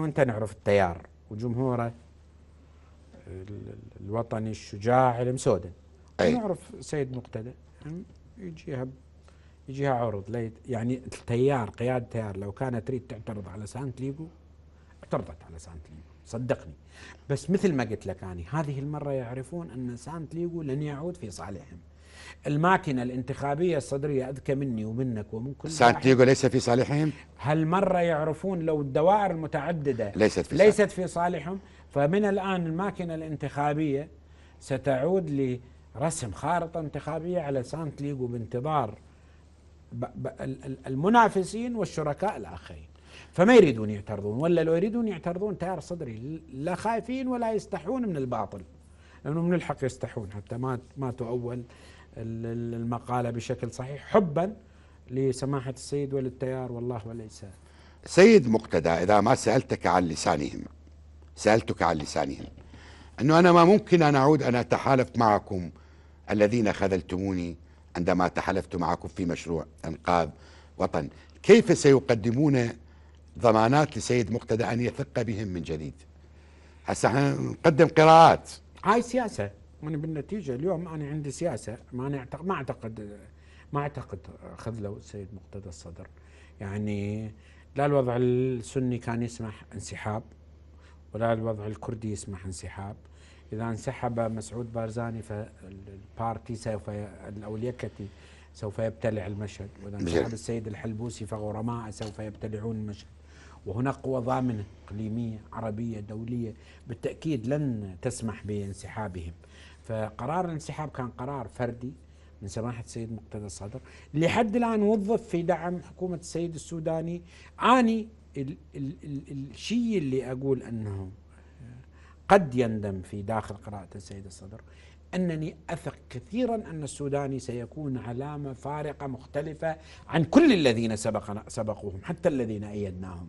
وانت نعرف التيار وجمهوره الوطني الشجاع المسوده نعرف سيد مقتدى يعني يجيها يجيها عرض يعني التيار قيادة التيار لو كانت تريد تعترض على سانت ليجو اعترضت على سانت ليجو صدقني بس مثل ما قلت لك أنا هذه المرة يعرفون أن سانت ليجو لن يعود في صالحهم الماكينة الانتخابية الصدرية أذكى مني ومنك ومن كل سانتياغو ليس في صالحهم هالمرة يعرفون لو الدوائر المتعددة ليست في, ليست في صالحهم فمن الآن الماكينة الانتخابية ستعود لرسم خارطة انتخابية على سانتياغو بانتظار المنافسين والشركاء الآخرين فما يريدون يعترضون ولا لو يريدون يعترضون تيار صدري لا خايفين ولا يستحون من الباطل لأنه من الحق يستحون حتى ما ما تؤول المقالة بشكل صحيح حبا لسماحة السيد وللتيار والله وليس سيد مقتدى إذا ما سألتك عن لسانهم سألتك عن لسانهم أنه أنا ما ممكن أن أعود أن أتحالف معكم الذين خذلتموني عندما تحالفت معكم في مشروع إنقاذ وطن كيف سيقدمون ضمانات لسيد مقتدى أن يثق بهم من جديد هسه احنا نقدم قراءات هاي سياسة أنا بالنتيجة اليوم أنا عندي سياسة ما أنا أعتقد ما أعتقد ما أعتقد خذلوا السيد مقتدى الصدر يعني لا الوضع السني كان يسمح انسحاب ولا الوضع الكردي يسمح انسحاب إذا انسحب مسعود بارزاني فالبارتي سوف أو اليكتي سوف يبتلع المشهد وإذا انسحب السيد الحلبوسي فغرماء سوف يبتلعون المشهد وهناك قوى ضامنة إقليمية عربية دولية بالتأكيد لن تسمح بانسحابهم فقرار الانسحاب كان قرار فردي من سماحة السيد مقتدى الصدر لحد الآن وظف في دعم حكومة السيد السوداني أني الشيء اللي أقول أنه قد يندم في داخل قراءة السيد الصدر أنني أثق كثيرا أن السوداني سيكون علامة فارقة مختلفة عن كل الذين سبقنا سبقوهم حتى الذين أيدناهم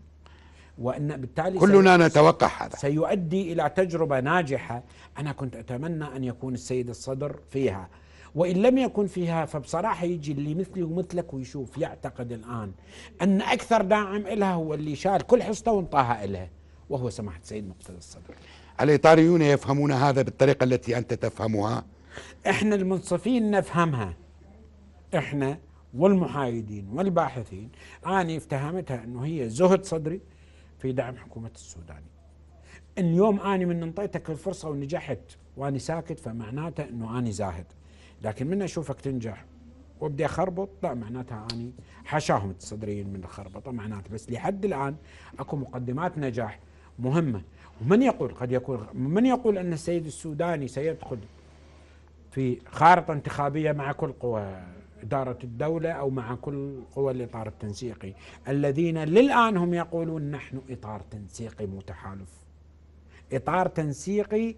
وان بالتالي كلنا نتوقع هذا سيؤدي الى تجربه ناجحه انا كنت اتمنى ان يكون السيد الصدر فيها وان لم يكن فيها فبصراحه يجي اللي مثلي ومثلك ويشوف يعتقد الان ان اكثر داعم لها هو اللي شال كل حصته وانطاها لها وهو سماحه السيد مقتدى الصدر. الايطاليون يفهمون هذا بالطريقه التي انت تفهمها؟ احنا المنصفين نفهمها. احنا والمحايدين والباحثين انا افتهمتها انه هي زهد صدري في دعم حكومة السودان إن يوم أنا من انطيتك الفرصة ونجحت وأنا ساكت فمعناته أنه أنا زاهد لكن من أشوفك تنجح وبدي اخربط لا معناتها اني حشاهم التصدريين من الخربطه معناته بس لحد الان اكو مقدمات نجاح مهمه ومن يقول قد يكون من يقول ان السيد السوداني سيدخل في خارطه انتخابيه مع كل قوى إدارة الدولة أو مع كل قوى الإطار التنسيقي الذين للآن هم يقولون نحن إطار تنسيقي متحالف إطار تنسيقي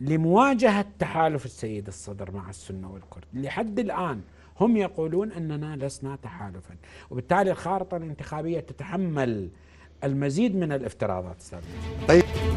لمواجهة تحالف السيد الصدر مع السنة والكرد لحد الآن هم يقولون أننا لسنا تحالفا وبالتالي الخارطة الانتخابية تتحمل المزيد من الافتراضات السابقة طيب.